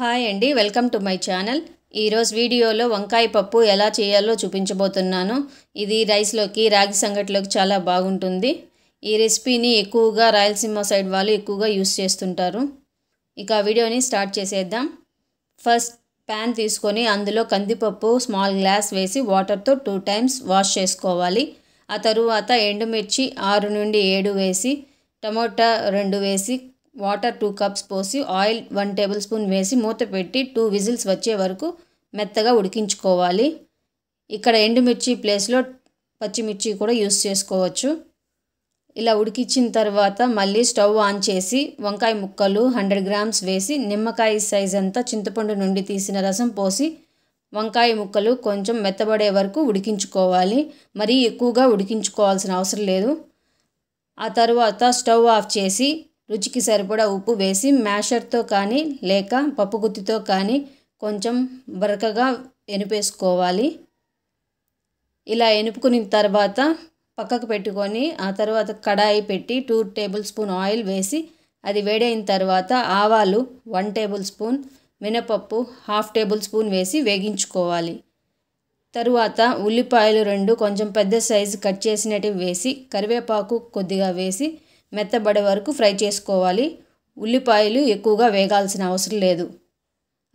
hi అండి welcome to my channel ఈరోజు వీడియోలో వంకాయ పప్పు ఎలా చేయాలో చూపించబోతున్నాను ఇది రైస్లోకి రాగి సంగటిలోకి చాలా బాగుంటుంది ఈ రెసిపీని ఎక్కువగా రాయలసీమ సైడ్ వాళ్ళు ఎక్కువగా యూస్ చేస్తుంటారు ఇక వీడియోని స్టార్ట్ చేసేద్దాం ఫస్ట్ ప్యాన్ తీసుకొని అందులో కందిపప్పు స్మాల్ గ్లాస్ వేసి వాటర్తో టూ టైమ్స్ వాష్ చేసుకోవాలి ఆ తరువాత ఎండుమిర్చి ఆరు నుండి ఏడు వేసి టమోటా రెండు వేసి వాటర్ టూ కప్స్ పోసి ఆయిల్ వన్ టేబుల్ స్పూన్ వేసి మూత పెట్టి టూ విజిల్స్ వచ్చే వరకు మెత్తగా ఉడికించుకోవాలి ఇక్కడ ఎండుమిర్చి ప్లేస్లో పచ్చిమిర్చి కూడా యూస్ చేసుకోవచ్చు ఇలా ఉడికించిన తర్వాత మళ్ళీ స్టవ్ ఆన్ చేసి వంకాయ ముక్కలు హండ్రెడ్ గ్రామ్స్ వేసి నిమ్మకాయ సైజ్ అంతా చింతపండు నుండి తీసిన రసం పోసి వంకాయ ముక్కలు కొంచెం మెత్తబడే వరకు ఉడికించుకోవాలి మరీ ఎక్కువగా ఉడికించుకోవాల్సిన అవసరం లేదు ఆ తర్వాత స్టవ్ ఆఫ్ చేసి రుచికి సరిపడా ఉప్పు వేసి మ్యాషర్తో కానీ లేక పప్పుగుత్తితో కానీ కొంచెం బరకగా ఎనిపేసుకోవాలి ఇలా ఎనుపుకున్న తర్వాత పక్కకు పెట్టుకొని ఆ తర్వాత కడాయి పెట్టి టూ టేబుల్ స్పూన్ ఆయిల్ వేసి అది వేడైన తర్వాత ఆవాలు వన్ టేబుల్ స్పూన్ మినపప్పు హాఫ్ టేబుల్ స్పూన్ వేసి వేగించుకోవాలి తరువాత ఉల్లిపాయలు రెండు కొంచెం పెద్ద సైజు కట్ చేసినట్టు వేసి కరివేపాకు కొద్దిగా వేసి మెత్తబడే వరకు ఫ్రై చేసుకోవాలి ఉల్లిపాయలు ఎక్కువగా వేగాల్సిన అవసరం లేదు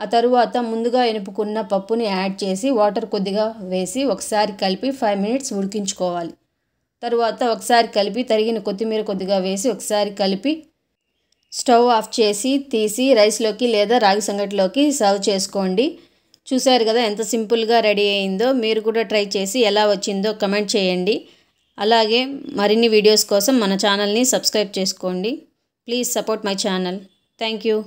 ఆ తరువాత ముందుగా ఎనుపుకున్న పప్పుని యాడ్ చేసి వాటర్ కొద్దిగా వేసి ఒకసారి కలిపి ఫైవ్ మినిట్స్ ఉడికించుకోవాలి తరువాత ఒకసారి కలిపి తరిగిన కొత్తిమీర కొద్దిగా వేసి ఒకసారి కలిపి స్టవ్ ఆఫ్ చేసి తీసి రైస్లోకి లేదా రాగి సంగటిలోకి సర్వ్ చేసుకోండి చూశారు కదా ఎంత సింపుల్గా రెడీ అయిందో మీరు కూడా ట్రై చేసి ఎలా వచ్చిందో కమెంట్ చేయండి అలాగే మరిన్ని వీడియోస్ కోసం మన ఛానల్ని సబ్స్క్రైబ్ చేసుకోండి please support my channel thank you